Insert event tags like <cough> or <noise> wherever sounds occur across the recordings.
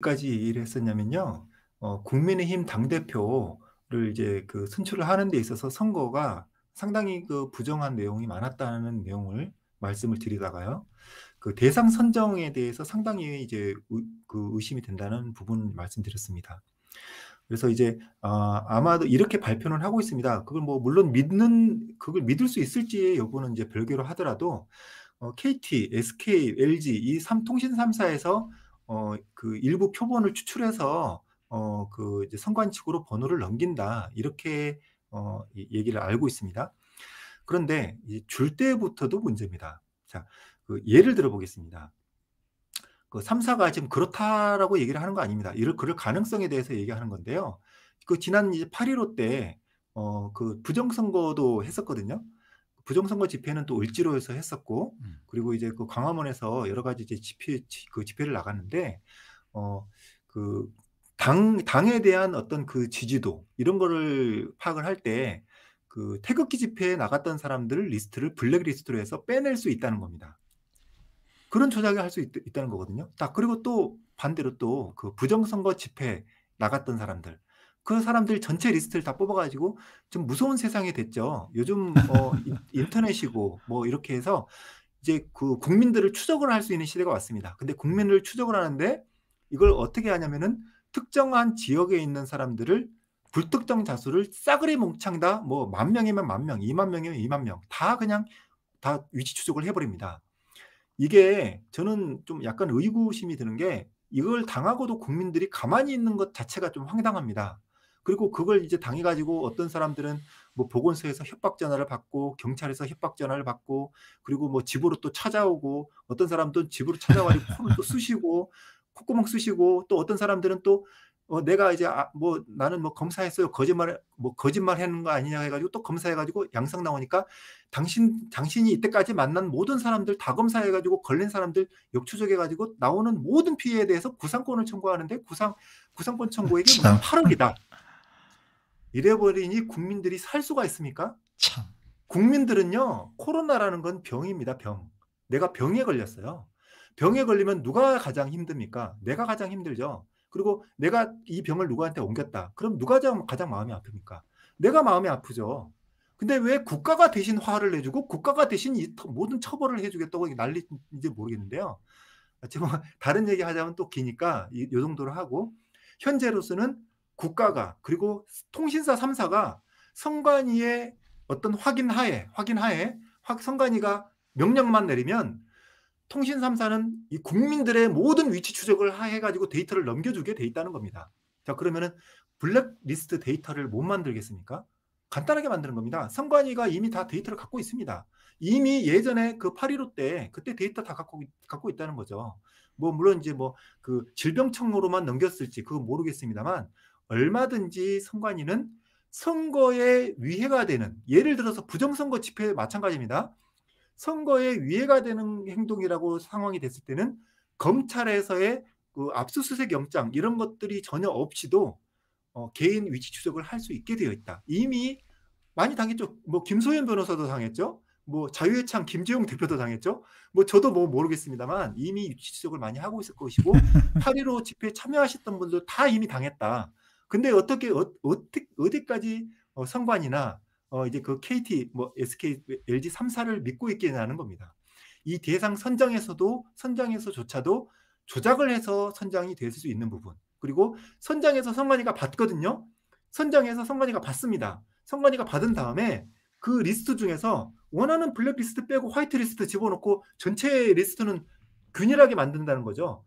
까지 일을 했었냐면요. 어, 국민의힘 당대표를 이제 그 선출을 하는 데 있어서 선거가 상당히 그 부정한 내용이 많았다는 내용을 말씀을 드리다가요. 그 대상 선정에 대해서 상당히 이제 의, 그 의심이 된다는 부분 말씀드렸습니다. 그래서 이제 아, 아마도 이렇게 발표는 하고 있습니다. 그걸 뭐 물론 믿는 그걸 믿을 수 있을지의 여부는 이제 별개로 하더라도 어, KT, SK, LG 이삼 통신 3사에서 어, 그 일부 표본을 추출해서 어, 그 이제 선관측으로 번호를 넘긴다. 이렇게 어, 얘기를 알고 있습니다. 그런데 이제 줄 때부터도 문제입니다. 자, 그 예를 들어 보겠습니다. 그 3사가 지금 그렇다라고 얘기를 하는 거 아닙니다. 이를 그럴 가능성에 대해서 얘기하는 건데요. 그 지난 이제 8.15 때, 어, 그 부정선거도 했었거든요. 부정선거 집회는 또 을지로에서 했었고 음. 그리고 이제 그 광화문에서 여러 가지 이제 집회 그 집회를 나갔는데 어 그 당, 당에 대한 어떤 그 지지도, 이런 거를 파악을 할 때, 그 태극기 집회에 나갔던 사람들 리스트를 블랙리스트로 해서 빼낼 수 있다는 겁니다. 그런 조작을 할 수 있다는 거거든요. 딱, 그리고 또 반대로 또 그 부정선거 집회 나갔던 사람들, 그 사람들 전체 리스트를 다 뽑아가지고 좀 무서운 세상이 됐죠. 요즘 뭐 <laughs> 인터넷이고 뭐 이렇게 해서 이제 그 국민들을 추적을 할 수 있는 시대가 왔습니다. 근데 국민을 추적을 하는데 이걸 어떻게 하냐면은 특정한 지역에 있는 사람들을 불특정 자수를 싸그리 몽창 다뭐 만 명이면 만 명, 이만 명이면 이만 명 다 그냥 다 위치 추적을 해버립니다. 이게 저는 좀 약간 의구심이 드는 게 이걸 당하고도 국민들이 가만히 있는 것 자체가 좀 황당합니다. 그리고 그걸 이제 당해가지고 어떤 사람들은 뭐 보건소에서 협박 전화를 받고 경찰에서 협박 전화를 받고 그리고 뭐 집으로 또 찾아오고 어떤 사람들은 집으로 찾아와서 코를 <laughs> 또 쑤시고 콧구멍 쑤시고 또 어떤 사람들은 또 어, 내가 이제 아, 뭐 나는 뭐 검사했어요 거짓말 뭐 거짓말 하는 거 아니냐 해가지고 또 검사해가지고 양상 나오니까 당신 당신이 이때까지 만난 모든 사람들 다 검사해가지고 걸린 사람들 역추적해가지고 나오는 모든 피해에 대해서 구상권을 청구하는데 구상 구상권 청구액이 8억이다 아, 이래버리니 국민들이 살 수가 있습니까? 참. 국민들은요, 코로나라는 건 병입니다, 병. 내가 병에 걸렸어요. 병에 걸리면 누가 가장 힘듭니까? 내가 가장 힘들죠. 그리고 내가 이 병을 누구한테 옮겼다. 그럼 누가 가장 마음이 아픕니까? 내가 마음이 아프죠. 근데 왜 국가가 대신 화를 내주고 국가가 대신 이 모든 처벌을 해주겠다고 난리인지 모르겠는데요. 지금 아, <laughs> 다른 얘기 하자면 또 기니까 이, 이 정도로 하고 현재로서는 국가가 그리고 통신사 3사가 선관위의 어떤 확인 하에 확인 하에 확 선관위가 명령만 내리면 통신 3사는 이 국민들의 모든 위치 추적을 하해 가지고 데이터를 넘겨주게 돼 있다는 겁니다. 자 그러면은 블랙리스트 데이터를 못 만들겠습니까? 간단하게 만드는 겁니다. 선관위가 이미 다 데이터를 갖고 있습니다. 이미 예전에 그 8.15 때 그때 데이터 다 갖고, 갖고 있다는 거죠. 뭐 물론 이제 뭐 그 질병청으로만 넘겼을지 그건 모르겠습니다만 얼마든지 선관위는 선거에 위해가 되는 예를 들어서 부정선거 집회 마찬가지입니다. 선거에 위해가 되는 행동이라고 상황이 됐을 때는 검찰에서의 그 압수수색 영장 이런 것들이 전혀 없이도 어, 개인 위치 추적을 할 수 있게 되어 있다. 이미 많이 당했죠. 뭐 김소연 변호사도 당했죠. 뭐 자유의창 김재용 대표도 당했죠. 뭐 저도 뭐 모르겠습니다만 이미 위치 추적을 많이 하고 있을 것이고 8.15 집회에 참여하셨던 분들 다 이미 당했다. 근데 어떻게 어, 어떻게 어디까지 어, 성관이나 어, 이제 그 KT 뭐 SK LG 3사를 믿고 있게 하는 겁니다. 이 대상 선정에서도 선정에서조차도 조작을 해서 선장이될 수 있는 부분. 그리고 선장에서 성관이가 받거든요. 선장에서 성관이가 받습니다. 성관이가 받은 다음에 그 리스트 중에서 원하는 블랙리스트 빼고 화이트리스트 집어넣고 전체 리스트는 균일하게 만든다는 거죠.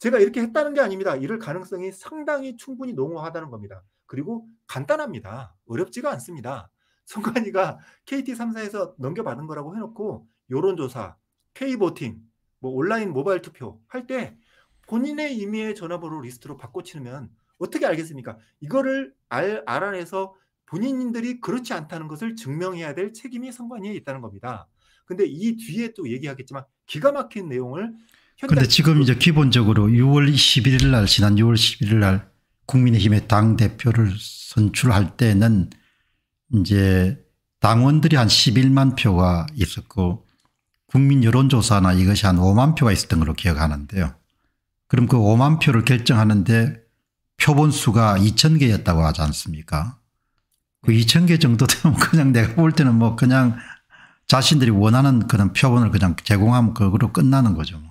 제가 이렇게 했다는 게 아닙니다. 이럴 가능성이 상당히 충분히 농후하다는 겁니다. 그리고 간단합니다. 어렵지가 않습니다. 송관이가 KT 3사에서 넘겨받은 거라고 해놓고 여론조사, K보팅, 뭐 온라인 모바일 투표 할 때 본인의 임의의 전화번호 리스트로 바꿔치면 어떻게 알겠습니까? 이거를 알, 알아내서 본인들이 그렇지 않다는 것을 증명해야 될 책임이 선관위에 있다는 겁니다. 근데 이 뒤에 또 얘기하겠지만 기가 막힌 내용을 그런데 지금 이제 그 기본적으로 6월 11일 날 지난 6월 11일 날 국민의힘의 당 대표를 선출할 때는 이제 당원들이 한 11만 표가 있었고 국민 여론조사나 이것이 한 5만 표가 있었던 걸로 기억하는데요. 그럼 그 5만 표를 결정하는데 표본수가 2천 개였다고 하지 않습니까? 그 2천 개 정도 되면 <laughs> 그냥 내가 볼 때는 뭐 그냥 자신들이 원하는 그런 표본을 그냥 제공하면 그걸로 끝나는 거죠. 뭐.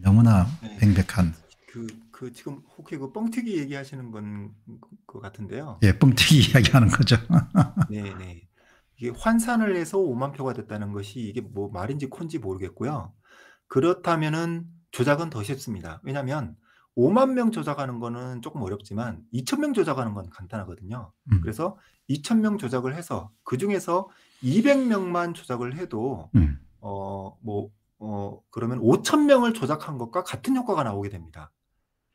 너무나 네. 백백한. 그, 그 지금 혹시 그 뻥튀기 얘기하시는 건 것 같은데요. 예, 뻥튀기 네. 이야기하는 거죠. <laughs> 네, 네. 이게 환산을 해서 5만 표가 됐다는 것이 이게 뭐 말인지 콘지 모르겠고요. 그렇다면은 조작은 더 쉽습니다. 왜냐하면 5만 명 조작하는 거는 조금 어렵지만 2천 명 조작하는 건 간단하거든요. 음. 그래서 2천 명 조작을 해서 그 중에서 200명만 조작을 해도 음. 어뭐 어, 그러면 5천 명을 조작한 것과 같은 효과가 나오게 됩니다.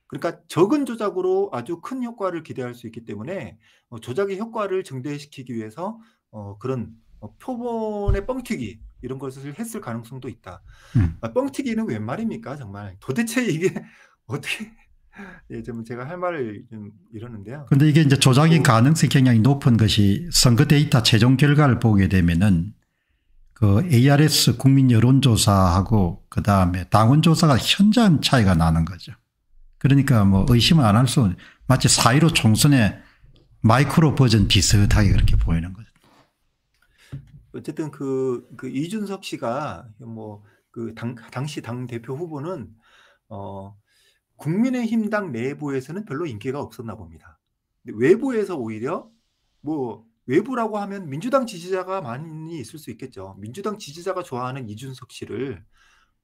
그러니까 적은 조작으로 아주 큰 효과를 기대할 수 있기 때문에 어, 조작의 효과를 증대시키기 위해서 어, 그런 어, 표본의 뻥튀기 이런 것을 했을 가능성도 있다. 음. 아, 뻥튀기는 웬 말입니까 정말 도대체 이게 <laughs> 어떻게 <laughs> 예, 좀 제가 할 말을 좀 이러는데요. 그런데 이게 이제 조작이 가능성 경향이 높은 것이 선거 데이터 최종 결과를 보게 되면은 그 ARS 국민 여론조사하고 그 다음에 당원조사가 현저한 차이가 나는 거죠. 그러니까 뭐 의심을 안할수 마치 사이로 총선에 마이크로 버전 비슷하게 그렇게 보이는 거죠. 어쨌든 그, 그 이준석 씨가 뭐 그 당, 당시 당대표 후보는 어, 국민의힘당 내부에서는 별로 인기가 없었나 봅니다. 외부에서 오히려 뭐 외부라고 하면 민주당 지지자가 많이 있을 수 있겠죠. 민주당 지지자가 좋아하는 이준석 씨를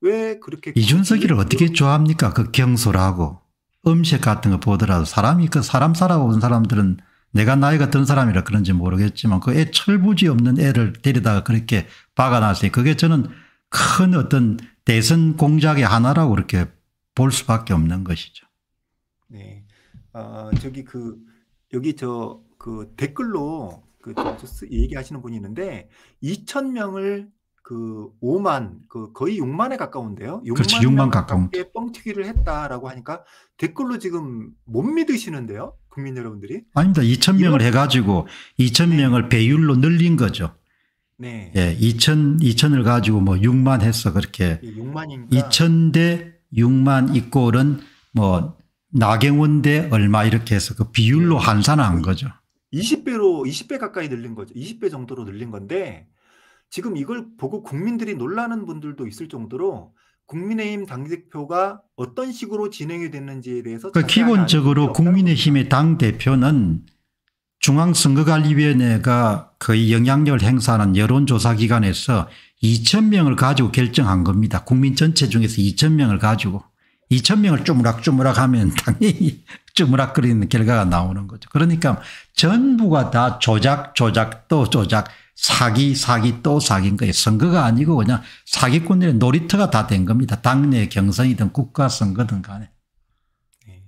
왜 그렇게 그 이준석이를 어떻게 좋아합니까? 그 경솔하고 음식 같은 거 보더라도 사람이 그 사람 살아온 사람들은 내가 나이가 든 사람이라 그런지 모르겠지만 그 애 철부지 없는 애를 데리다가 그렇게 박아놨으니 그게 저는 큰 어떤 대선 공작의 하나라고 그렇게 볼 수밖에 없는 것이죠. 네. 아, 저기 그 여기 저 그 댓글로 그 얘기하시는 분이 있는데 2천 명을 그 5만 그 거의 6만에 가까운데요. 6만 그렇지, 6만 가까운 뻥튀기를 했다라고 하니까 댓글로 지금 못 믿으시는데요, 국민 여러분들이? 아닙니다. 2천 명을 해가지고 2천 명을 배율로 늘린 거죠. 네. 예, 2천 2천을 가지고 뭐 6만 했어 그렇게. 예, 6만이니 2천 대 6만 이꼴은 뭐 나경원 대 얼마 이렇게 해서 그 비율로 네. 환산한 거죠. 20배로 20배 가까이 늘린 거죠. 20배 정도로 늘린 건데 지금 이걸 보고 국민들이 놀라는 분들도 있을 정도로 국민의힘 당대표가 어떤 식으로 진행이 됐는지에 대해서 그러니까 기본적으로 국민의힘의 당대표는 중앙선거관리위원회가 거의 영향력을 행사하는 여론조사기관에서 2천명을 가지고 결정한 겁니다. 국민 전체 중에서 2천명을 가지고 2천명을 쪼무락쪼무락 하면 당연히 <laughs> 쪼무락거리는 결과가 나오는 거죠. 그러니까 전부가 다 조작 조작 또 조작 사기 사기 또 사기인 거예요. 선거가 아니고 그냥 사기꾼들의 놀이터가 다 된 겁니다. 당내 경선이든 국가선거든 간에. 네.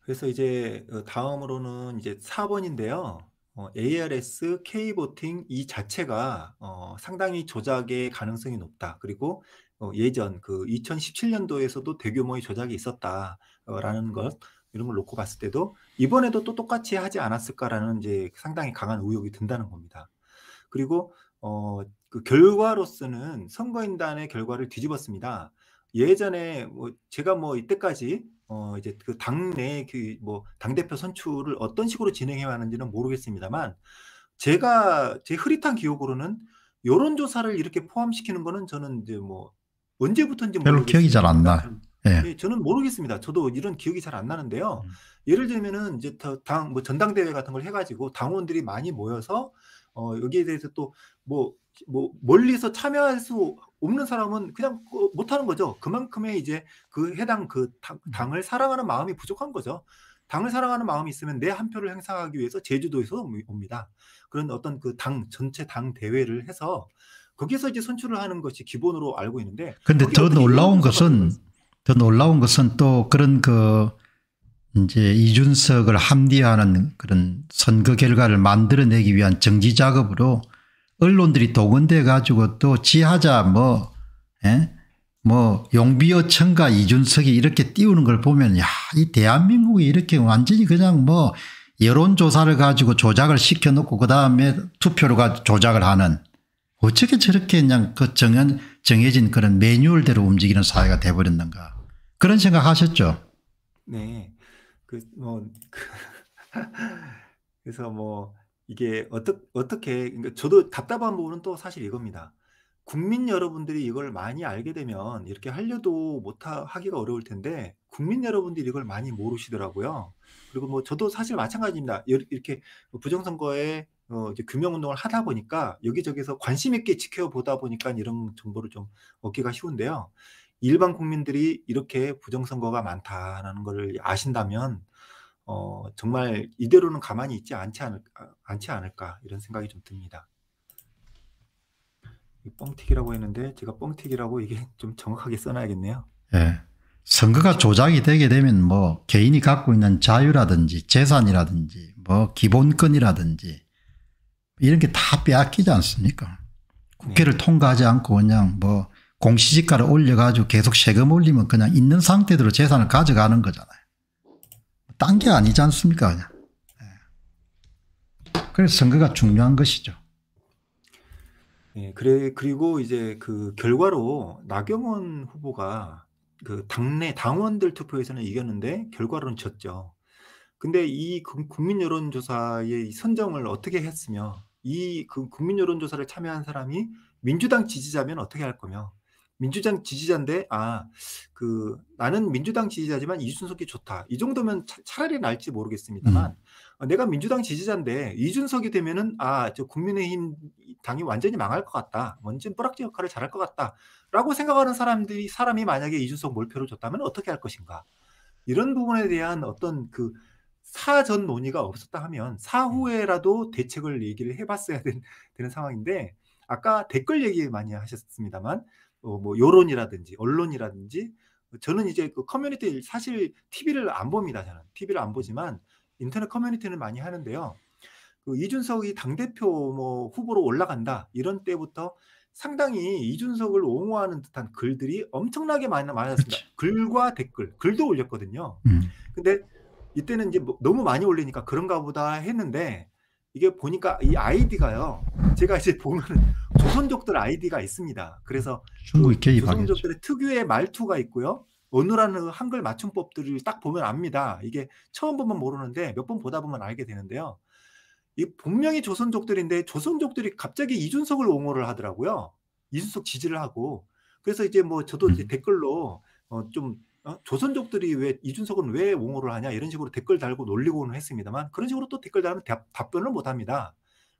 그래서 이제 어, 다음으로는 이제 4번인데요. 어, ARS K 보팅 이 자체가 어, 상당히 조작의 가능성이 높다. 그리고 어, 예전 그 2017년도에서도 대규모의 조작이 있었다라는 것 이런 걸 놓고 봤을 때도 이번에도 또 똑같이 하지 않았을까라는 이제 상당히 강한 의혹이 든다는 겁니다. 그리고 어, 그 결과로서는 선거인단의 결과를 뒤집었습니다. 예전에 뭐 제가 뭐 이때까지 어 이제 그 당내 그 뭐 당대표 선출을 어떤 식으로 진행해 왔는지는 모르겠습니다만 제가 제 흐릿한 기억으로는 여론조사를 이렇게 포함시키는 거는 저는 이제 뭐 언제부터인지 별로 기억이 잘 안 나. 예. 예. 저는 모르겠습니다. 저도 이런 기억이 잘 안 나는데요. 음. 예를 들면은 이제 당뭐 전당대회 같은 걸 해가지고 당원들이 많이 모여서 어 여기에 대해서 또뭐뭐 뭐 멀리서 참여할 수 없는 사람은 그냥 어, 못하는 거죠. 그만큼의 이제 그 해당 그 당, 음. 을 사랑하는 마음이 부족한 거죠. 당을 사랑하는 마음이 있으면 내 한 표를 행사하기 위해서 제주도에서 옵니다. 그런 어떤 그 당 전체 당 대회를 해서 거기서 이제 선출을 하는 것이 기본으로 알고 있는데. 근데 더 놀라운 것은 더 놀라운 것은 또 그런 그 이제 이준석을 합리화하는 그런 선거 결과를 만들어내기 위한 정지 작업으로 언론들이 동원돼 가지고 또 지하자 뭐, 예? 뭐 용비어천과 이준석이 이렇게 띄우는 걸 보면 야, 이 대한민국이 이렇게 완전히 그냥 뭐 여론조사를 가지고 조작을 시켜놓고 그 다음에 투표로 가 조작을 하는 어떻게 저렇게 그냥 그 정연, 정해진 그런 매뉴얼대로 움직이는 사회가 돼버렸는가. 그런 생각 하셨죠? 네. 그, 뭐, 그 <laughs> 그래서 뭐, 이게 어떻, 어떻게, 그러니까 저도 답답한 부분은 또 사실 이겁니다. 국민 여러분들이 이걸 많이 알게 되면 이렇게 하려도 못 하, 기가 어려울 텐데 국민 여러분들이 이걸 많이 모르시더라고요. 그리고 뭐 저도 사실 마찬가지입니다. 이렇게 부정선거에 어, 이제 금융운동을 하다 보니까 여기저기서 관심 있게 지켜보다 보니까 이런 정보를 좀 얻기가 쉬운데요. 일반 국민들이 이렇게 부정선거가 많다라는 것을 아신다면 어, 정말 이대로는 가만히 있지 않지 않을까, 아, 않지 않을까 이런 생각이 좀 듭니다. 뻥튀기라고 했는데 제가 뻥튀기라고 이게 <laughs> 좀 정확하게 써놔야겠네요. 예. 선거가 조작이 되게 되면 뭐 개인이 갖고 있는 자유라든지 재산이라든지 뭐 기본권이라든지 이런 게 다 빼앗기지 않습니까? 국회를 네. 통과하지 않고 그냥 뭐 공시지가를 올려가지고 계속 세금 올리면 그냥 있는 상태대로 재산을 가져가는 거잖아요. 딴 게 아니지 않습니까 그냥. 예. 그래서 선거가 중요한 것이죠. 예, 그래 그리고 이제 그 결과로 나경원 후보가 그 당내 당원들 투표에서는 이겼는데 결과로는 졌죠. 근데 이 국민 여론조사의 선정을 어떻게 했으며 이그 국민 여론조사를 참여한 사람이 민주당 지지자면 어떻게 할 거며 민주당 지지자인데 아 그 나는 민주당 지지자지만 이준석이 좋다 이 정도면 차, 라리 날지 모르겠습니다만 음. 어, 내가 민주당 지지자인데 이준석이 되면은 아 저 국민의힘 당이 완전히 망할 것 같다 완전 뿌락지 역할을 잘할 것 같다라고 생각하는 사람들이 사람이 만약에 이준석 몰표를 줬다면 어떻게 할 것인가 이런 부분에 대한 어떤 그 사전 논의가 없었다 하면 사후에라도 음. 대책을 얘기를 해봤어야 된, 되는 상황인데 아까 댓글 얘기 많이 하셨습니다만 어, 뭐 여론이라든지 언론이라든지 저는 이제 그 커뮤니티 사실 TV를 안 봅니다. 저는 TV를 안 보지만 인터넷 커뮤니티는 많이 하는데요. 그 이준석이 당 대표 뭐 후보로 올라간다 이런 때부터 상당히 이준석을 옹호하는 듯한 글들이 엄청나게 많이 많았습니다. 그치. 그렇죠. 글과 댓글, 글도 올렸거든요. 음. 근데 이때는 이제 뭐 너무 많이 올리니까 그런가 보다 했는데 이게 보니까 이 아이디가요. 제가 이제 보면 조선족들 아이디가 있습니다. 그래서 중국 그 조선족들의 특유의 말투가 있고요. 어느라는 그 한글 맞춤법들을 딱 보면 압니다. 이게 처음 보면 모르는데 몇 번 보다 보면 알게 되는데요. 이 분명히 조선족들인데 조선족들이 갑자기 이준석을 옹호를 하더라고요. 이준석 지지를 하고 그래서 이제 뭐 저도 이제 음. 댓글로 어좀 어? 조선족들이 왜 이준석은 왜 옹호를 하냐 이런 식으로 댓글 달고 놀리고는 했습니다만 그런 식으로 또 댓글 달면 답변을 못 합니다.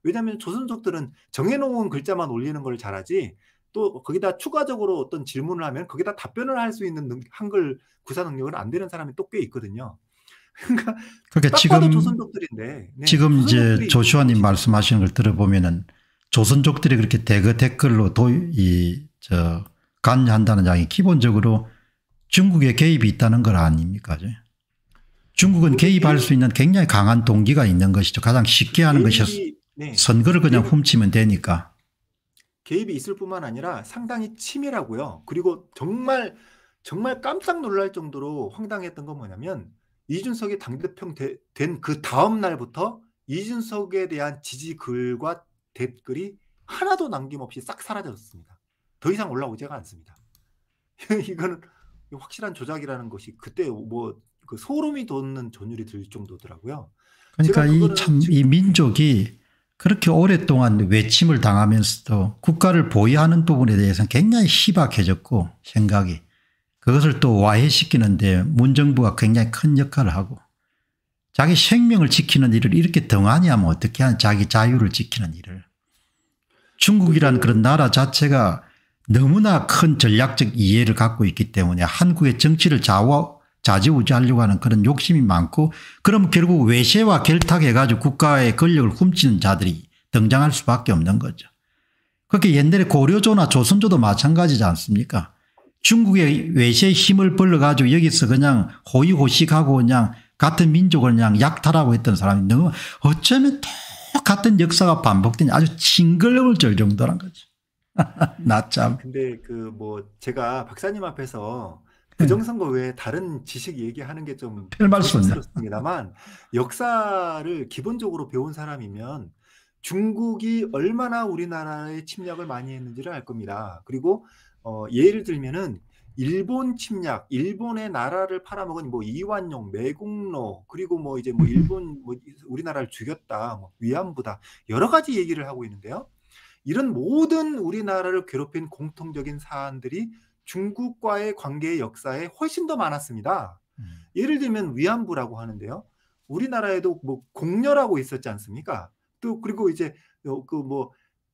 왜냐하면 조선족들은 정해놓은 글자만 올리는 걸 잘하지 또 거기다 추가적으로 어떤 질문을 하면 거기다 답변을 할 수 있는 능, 한글 구사 능력은 안 되는 사람이 또 꽤 있거든요. <laughs> 그러니까, 그러니까 지금 조선족들인데 네, 지금 이제 조슈아님 말씀하시는 걸 들어보면은 조선족들이 그렇게 대거 댓글로 도 이 저 간한다는 양이 기본적으로 중국의 개입이 있다는 걸 아닙니까? 중국은 뭐 개입할 수 있는 굉장히 강한 동기가 있는 것이죠. 가장 쉽게 하는 것이었어요. 네. 선거를 그냥 개입, 훔치면 되니까. 개입이 있을 뿐만 아니라 상당히 치밀하고요. 그리고 정말 정말 깜짝 놀랄 정도로 황당했던 건 뭐냐면 이준석이 당대표 된 그 다음 날부터 이준석에 대한 지지 글과 댓글이 하나도 남김없이 싹 사라졌습니다. 더 이상 올라오지가 않습니다. <laughs> 이거는 확실한 조작이라는 것이 그때 뭐그 소름이 돋는 전율이 들 정도더라고요. 그러니까 이 참이 민족이 그렇게 오랫동안 외침을 당하면서도 국가를 보유하는 부분에 대해서는 굉장히 희박해졌고 생각이 그것을 또 와해시키는데 문정부가 굉장히 큰 역할을 하고 자기 생명을 지키는 일을 이렇게 등하니 하면 어떻게 하냐 자기 자유를 지키는 일을 중국이란 그런 나라 자체가 너무나 큰 전략적 이해를 갖고 있기 때문에 한국의 정치를 좌우 자지우지하려고 하는 그런 욕심이 많고 그럼 결국 외세와 결탁해가지고 국가의 권력을 훔치는 자들이 등장할 수밖에 없는 거죠. 그렇게 옛날에 고려조나 조선조도 마찬가지지 않습니까? 중국의 외세의 힘을 벌러가지고 여기서 그냥 호의호식하고 그냥 같은 민족을 그냥 약탈하고 했던 사람이 너무 어쩌면 똑같은 역사가 반복되니 아주 징글러울 절 정도란 거죠. <laughs> 나 참. 근데 그 뭐 제가 박사님 앞에서 부정선거 그 음. 외에 다른 지식 얘기하는 게 좀별 그렇습니다만 역사를 기본적으로 배운 사람이면 중국이 얼마나 우리나라에 침략을 많이 했는지를 알 겁니다. 그리고 어, 예를 들면은 일본 침략, 일본의 나라를 팔아먹은 뭐 이완용, 매국노, 그리고 뭐 이제 뭐 음. 일본 뭐 우리나라를 죽였다, 뭐 위안부다 여러 가지 얘기를 하고 있는데요. 이런 모든 우리나라를 괴롭힌 공통적인 사안들이 중국과의 관계의 역사에 훨씬 더 많았습니다. 음. 예를 들면 위안부라고 하는데요. 우리나라에도 뭐 공녀라고 있었지 않습니까? 또 그리고 이제 그 뭐그 어, 뭐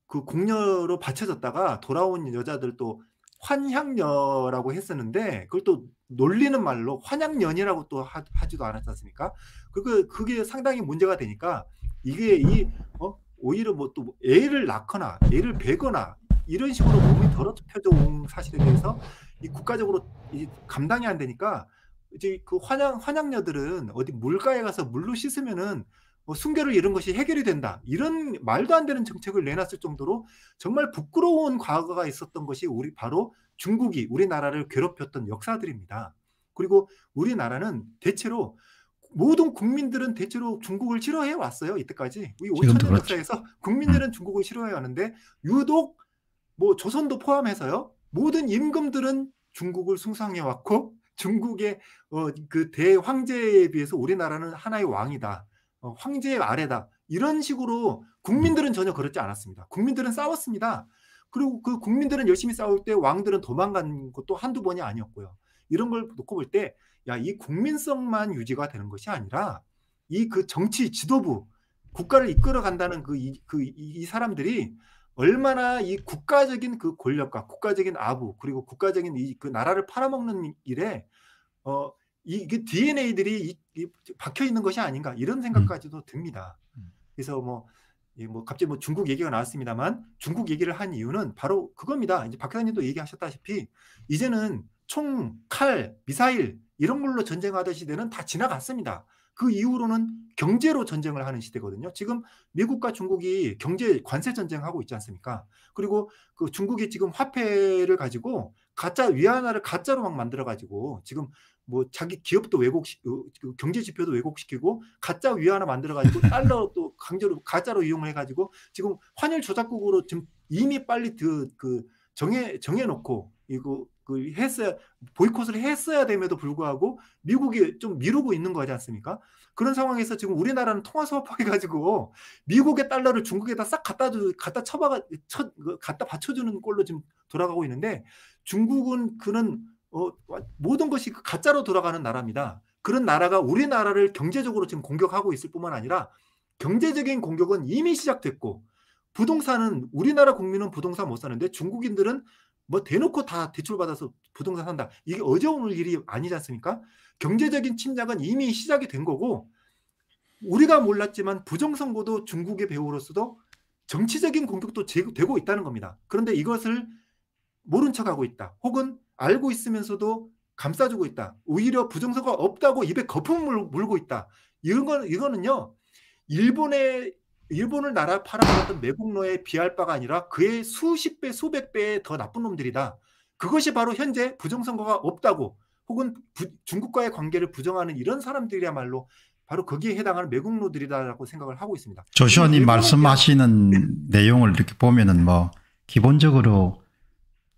그 공녀로 바쳐졌다가 돌아온 여자들 또 환향녀라고 했었는데 그걸 또 놀리는 말로 환향년이라고 또 하, 지도 않았지 않습니까? 그게 그게 상당히 문제가 되니까 이게 이 어? 오히려 뭐 또 애를 낳거나 애를 베거나 이런 식으로 몸이 더럽혀져 온 사실에 대해서 이 국가적으로 이 감당이 안 되니까 이제 그 환양 환양녀들은 어디 물가에 가서 물로 씻으면은 뭐 순결을 잃은 것이 해결이 된다 이런 말도 안 되는 정책을 내놨을 정도로 정말 부끄러운 과거가 있었던 것이 우리 바로 중국이 우리나라를 괴롭혔던 역사들입니다. 그리고 우리나라는 대체로 모든 국민들은 대체로 중국을 싫어해 왔어요 이때까지 우리 5천 년 그렇죠. 역사에서 국민들은 음. 중국을 싫어해 왔는데 유독 뭐 조선도 포함해서요. 모든 임금들은 중국을 숭상해 왔고 <laughs> 중국의 어, 그 대황제에 비해서 우리나라는 하나의 왕이다. 어, 황제의 아래다. 이런 식으로 국민들은 전혀 그렇지 않았습니다. 국민들은 싸웠습니다. 그리고 그 국민들은 열심히 싸울 때 왕들은 도망간 것도 한두 번이 아니었고요. 이런 걸 놓고 볼 때, 야, 이 국민성만 유지가 되는 것이 아니라, 이 그 정치 지도부, 국가를 이끌어 간다는 그, 이, 그, 이, 사람들이 얼마나 이 국가적인 그 권력과 국가적인 아부 그리고 국가적인 이 그 나라를 팔아먹는 일에 어 이게 DNA들이 이, 이 박혀 있는 것이 아닌가 이런 음. 생각까지도 듭니다. 음. 그래서 뭐, 뭐 갑자기 뭐 중국 얘기가 나왔습니다만 중국 얘기를 한 이유는 바로 그겁니다. 이제 박회장님도 얘기하셨다시피 이제는 총, 칼, 미사일 이런 걸로 전쟁하던 시대는 다 지나갔습니다. 그 이후로는 경제로 전쟁을 하는 시대거든요. 지금 미국과 중국이 경제 관세 전쟁하고 있지 않습니까? 그리고 그 중국이 지금 화폐를 가지고 가짜 위안화를 가짜로 막 만들어 가지고 지금 뭐 자기 기업도 왜곡 시 어, 그 경제 지표도 왜곡시키고 가짜 위안화 만들어 가지고 <laughs> 달러 또 강제로 가짜로 이용을 해 가지고 지금 환율 조작국으로 지금 이미 빨리 그, 그 정해 정해 놓고 이거 그 했어야 보이콧을 했어야 됨에도 불구하고 미국이 좀 미루고 있는 거지 않습니까? 그런 상황에서 지금 우리나라는 통화 수합해 가지고 미국의 달러를 중국에다 싹 갖다 주, 갖다 쳐박 쳐 그 갖다 받쳐주는 꼴로 지금 돌아가고 있는데 중국은 그는 어, 모든 것이 그 가짜로 돌아가는 나라입니다. 그런 나라가 우리나라를 경제적으로 지금 공격하고 있을 뿐만 아니라 경제적인 공격은 이미 시작됐고 부동산은 우리나라 국민은 부동산 못 사는데 중국인들은 뭐 대놓고 다 대출받아서 부동산 산다. 이게 어제 오늘 일이 아니지 않습니까? 경제적인 침략은 이미 시작이 된 거고 우리가 몰랐지만 부정선거도 중국의 배후로서도 정치적인 공격도 되고 있다는 겁니다. 그런데 이것을 모른 척하고 있다. 혹은 알고 있으면서도 감싸주고 있다. 오히려 부정선거가 없다고 입에 거품 을 물고 있다. 이런 건, 이거는요, 일본의 일본을 나라 팔아먹었던 매국노에 비할 바가 아니라 그의 수십 배, 수백 배의 더 나쁜 놈들이다. 그것이 바로 현재 부정선거가 없다고 혹은 부, 중국과의 관계를 부정하는 이런 사람들이야말로 바로 거기에 해당하는 매국노들이다라고 생각을 하고 있습니다. 조시원님 말씀하시는 내용을 이렇게 보면은 뭐 기본적으로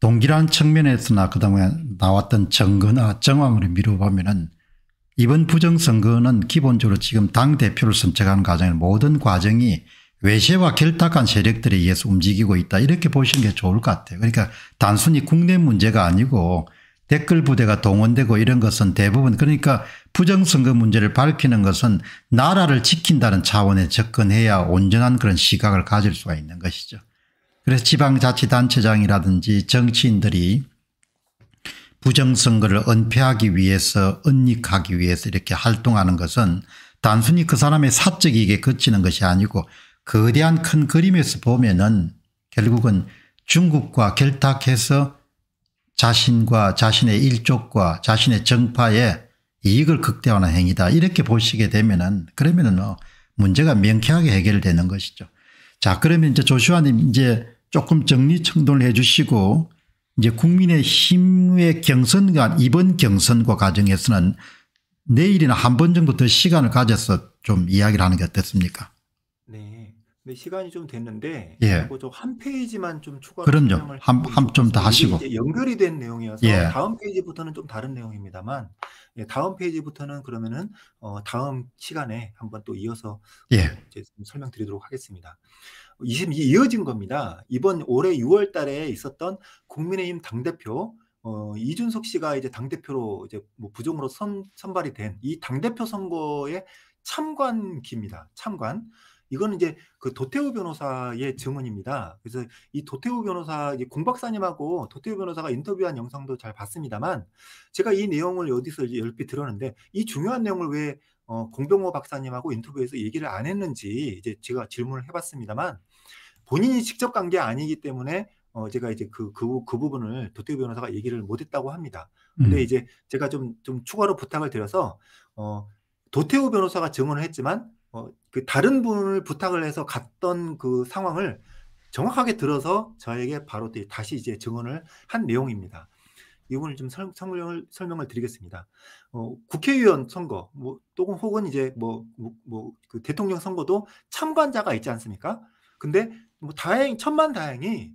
동기란 측면에서나 그다음 나왔던 정거나 정황을 미뤄 보면은 이번 부정선거는 기본적으로 지금 당대표를 선택하는 과정의 모든 과정이 외세와 결탁한 세력들에 의해서 움직이고 있다 이렇게 보시는 게 좋을 것 같아요. 그러니까 단순히 국내 문제가 아니고 댓글 부대가 동원되고 이런 것은 대부분 그러니까 부정선거 문제를 밝히는 것은 나라를 지킨다는 차원에 접근해야 온전한 그런 시각을 가질 수가 있는 것이죠. 그래서 지방자치단체장이라든지 정치인들이 부정선거를 은폐하기 위해서 은닉하기 위해서 이렇게 활동하는 것은 단순히 그 사람의 사적이게 그치는 것이 아니고 거대한 큰 그림에서 보면은 결국은 중국과 결탁해서 자신과 자신의 일족과 자신의 정파에 이익을 극대화하는 행위다 이렇게 보시게 되면은 그러면은 어 문제가 명쾌하게 해결되는 것이죠. 자 그러면 이제 조슈아님 이제 조금 정리 청돈을 해주시고 이제 국민의힘의 경선과 이번 경선과 과정에서는 내일이나 한 번 정도 더 시간을 가져서 좀 이야기를 하는 게 어떻습니까? 네. 근데 시간이 좀 됐는데 예. 좀한 페이지만 좀 추가로 그럼요. 한좀 더 하시고 연결이 된 내용이어서 예. 다음 페이지부터는 좀 다른 내용입니다만 예, 다음 페이지부터는 그러면은 어, 다음 시간에 한번 또 이어서 예. 이제 설명드리도록 하겠습니다. 이 이어진 겁니다. 이번 올해 6월 달에 있었던 국민의힘 당대표 어, 이준석 씨가 이제 당대표로 이제 뭐 부정으로 선, 선발이 된 이 당대표 선거의 참관기입니다. 참관. 이거는 이제 그 도태우 변호사의 증언입니다. 그래서 이 도태우 변호사, 공 박사님하고 도태우 변호사가 인터뷰한 영상도 잘 봤습니다만 제가 이 내용을 어디서 열피 들었는데 이 중요한 내용을 왜 어, 공병호 박사님하고 인터뷰에서 얘기를 안 했는지 이제 제가 질문을 해봤습니다만 본인이 직접 간 게 아니기 때문에 어 제가 이제 그그 그, 그, 부분을 도태우 변호사가 얘기를 못했다고 합니다. 근데 음. 이제 제가 좀좀 좀 추가로 부탁을 드려서 어 도태우 변호사가 증언을 했지만 어그 다른 분을 부탁을 해서 갔던 그 상황을 정확하게 들어서 저에게 바로 다시 이제 증언을 한 내용입니다. 이 부분을 좀 설, 명을 설명을 드리겠습니다. 어, 국회의원 선거, 뭐, 또 혹은 이제 뭐, 뭐, 뭐그 대통령 선거도 참관자가 있지 않습니까? 근데 뭐 다행 천만 다행히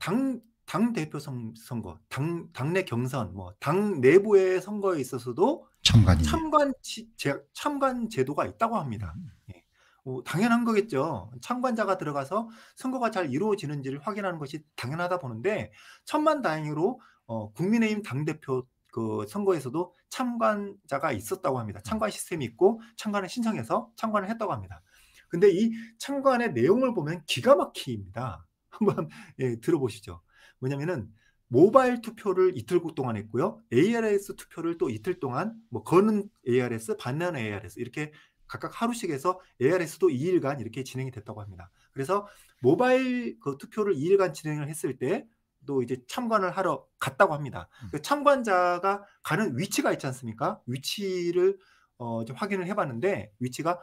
당당 어 대표 선거, 당 당내 경선, 뭐 당 내부의 선거에 있어서도 참관 참관 제, 참관 제도가 있다고 합니다. 음. 예. 뭐 당연한 거겠죠. 참관자가 들어가서 선거가 잘 이루어지는지를 확인하는 것이 당연하다 보는데 천만 다행으로 어, 국민의힘 당 대표 그 선거에서도 참관자가 있었다고 합니다. 참관 시스템이 있고 참관을 신청해서 참관을 했다고 합니다. 근데 이창관의 내용을 보면 기가 막힙니다. <laughs> 한번 예, 들어보시죠. 왜냐면은 모바일 투표를 이틀 동안 했고요. ARS 투표를 또 이틀 동안 뭐 거는 ARS, 받는 ARS 이렇게 각각 하루씩 해서 ARS도 2일간 이렇게 진행이 됐다고 합니다. 그래서 모바일 그 투표를 2일간 진행을 했을 때 또 이제 참관을 하러 갔다고 합니다. 음. 그 참관자가 가는 위치가 있지 않습니까? 위치를 어, 확인을 해봤는데 위치가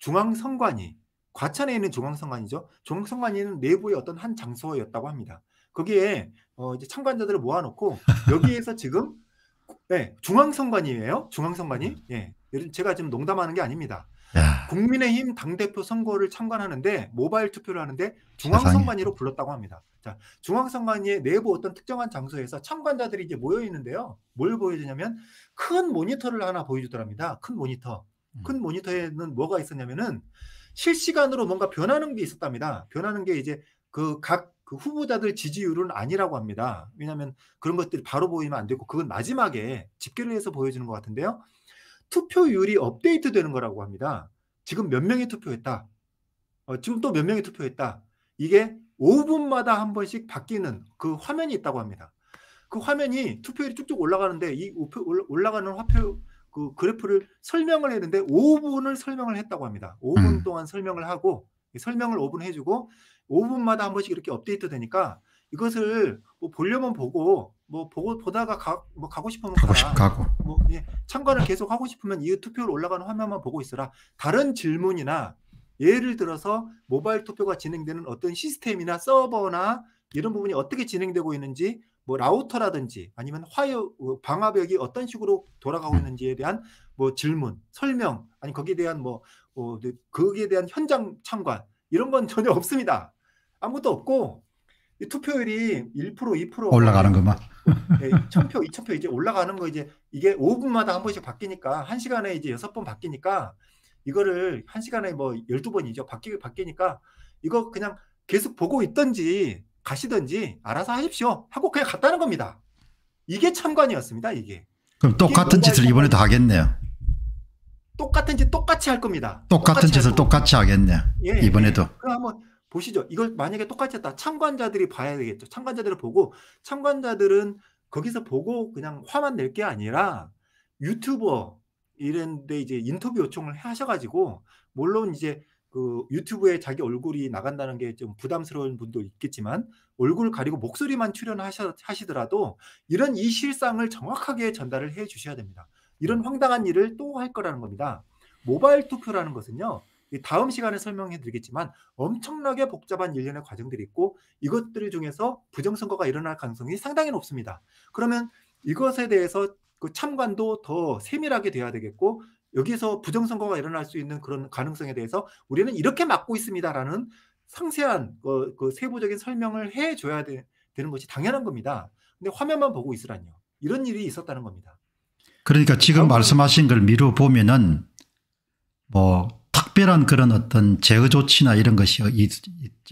중앙선관위 과천에 있는 중앙선관위죠. 중앙선관위는 내부의 어떤 한 장소였다고 합니다. 거기에 어 이제 참관자들을 모아놓고 <laughs> 여기에서 지금 네, 중앙선관위예요. 중앙선관위. 음. 예. 네, 제가 지금 농담하는 게 아닙니다. 야. 국민의힘 당대표 선거를 참관하는데 모바일 투표를 하는데 중앙선관위로 불렀다고 합니다. 자, 중앙선관위의 내부 어떤 특정한 장소에서 참관자들이 이제 모여 있는데요. 뭘 보여주냐면 큰 모니터를 하나 보여주더랍니다. 큰 모니터. 음. 큰 모니터에는 뭐가 있었냐면은 실시간으로 뭔가 변하는 게 있었답니다. 변하는 게 이제 그 각 그 후보자들 지지율은 아니라고 합니다. 왜냐하면 그런 것들이 바로 보이면 안 되고 그건 마지막에 집계를 해서 보여주는 것 같은데요. 투표율이 업데이트 되는 거라고 합니다. 지금 몇 명이 투표했다. 어, 지금 또 몇 명이 투표했다. 이게 5분마다 한 번씩 바뀌는 그 화면이 있다고 합니다. 그 화면이 투표율이 쭉쭉 올라가는데 이 올라가는 화표, 그 그래프를 설명을 했는데 5분을 설명을 했다고 합니다. 5분 음. 동안 설명을 하고 설명을 5분 해주고 5분마다 한 번씩 이렇게 업데이트 되니까 이것을 뭐 보려면 보고 뭐 보고 보다가 가, 뭐 가고 싶으면 가고 싶 가고 뭐 예, 참관을 계속 하고 싶으면 이 투표로 올라가는 화면만 보고 있으라 다른 질문이나 예를 들어서 모바일 투표가 진행되는 어떤 시스템이나 서버나 이런 부분이 어떻게 진행되고 있는지 뭐 라우터라든지 아니면 화요 뭐 방화벽이 어떤 식으로 돌아가고 있는지에 대한 뭐 질문, 설명 아니 거기에 대한 뭐 어, 네, 거기에 대한 현장 참관 이런 건 전혀 없습니다. 아무것도 없고 투표율이 1% 2% 올라가는 것만 네, 1000표, 2000표 이제 올라가는 거 이제 이게 5분마다 한 번씩 바뀌니까 1시간에 이제 여섯 번 바뀌니까 이거를 1시간에 뭐 12번이죠. 바뀌 바뀌니까 이거 그냥 계속 보고 있던지 가시든지 알아서 하십시오 하고 그냥 갔다는 겁니다. 이게 참관이었습니다. 이게. 그럼 똑같은 짓을 이번에도 하겠네요. 똑같은 짓 똑같이 할 겁니다. 똑같은 짓을 똑같이 하겠네요. 예, 예, 이번에도. 예. 그럼 한번 보시죠. 이걸 만약에 똑같이 했다. 참관자들이 봐야 되겠죠. 참관자들을 보고 참관자들은 거기서 보고 그냥 화만 낼 게 아니라 유튜버 이런 데 이제 인터뷰 요청을 하셔가지고 물론 이제 그 유튜브에 자기 얼굴이 나간다는 게 좀 부담스러운 분도 있겠지만 얼굴 가리고 목소리만 출연하시더라도 이런 이 실상을 정확하게 전달을 해 주셔야 됩니다. 이런 황당한 일을 또 할 거라는 겁니다. 모바일 투표라는 것은요. 다음 시간에 설명해 드리겠지만 엄청나게 복잡한 일련의 과정들이 있고 이것들 중에서 부정선거가 일어날 가능성이 상당히 높습니다. 그러면 이것에 대해서 그 참관도 더 세밀하게 돼야 되겠고 여기에서 부정선거가 일어날 수 있는 그런 가능성에 대해서 우리는 이렇게 막고 있습니다라는 상세한 어, 그 세부적인 설명을 해줘야 되, 는 것이 당연한 겁니다. 근데 화면만 보고 있으라니요. 이런 일이 있었다는 겁니다. 그러니까 지금 말씀하신 걸 미루어 보면은 뭐 특별한 그런 어떤 제어 조치나 이런 것이 있지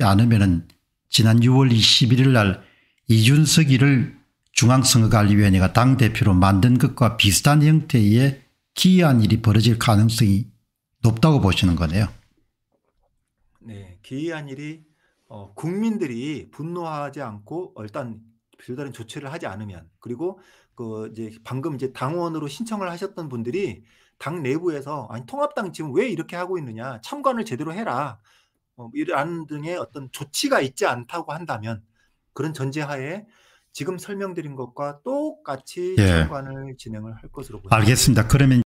않으면은 지난 6월 21일 날 이준석이를 중앙선거관리위원회가 당대표로 만든 것과 비슷한 형태의 기이한 일이 벌어질 가능성이 높다고 보시는 거네요. 네, 기이한 일이 어, 국민들이 분노하지 않고 일단 별다른 조치를 하지 않으면 그리고 그 이제 방금 이제 당원으로 신청을 하셨던 분들이 당 내부에서 아니 통합당 지금 왜 이렇게 하고 있느냐 참관을 제대로 해라 어, 뭐 이런 등의 어떤 조치가 있지 않다고 한다면 그런 전제하에 지금 설명드린 것과 똑같이 예. 참관을 진행을 할 것으로 보입니다. 알겠습니다. 그러면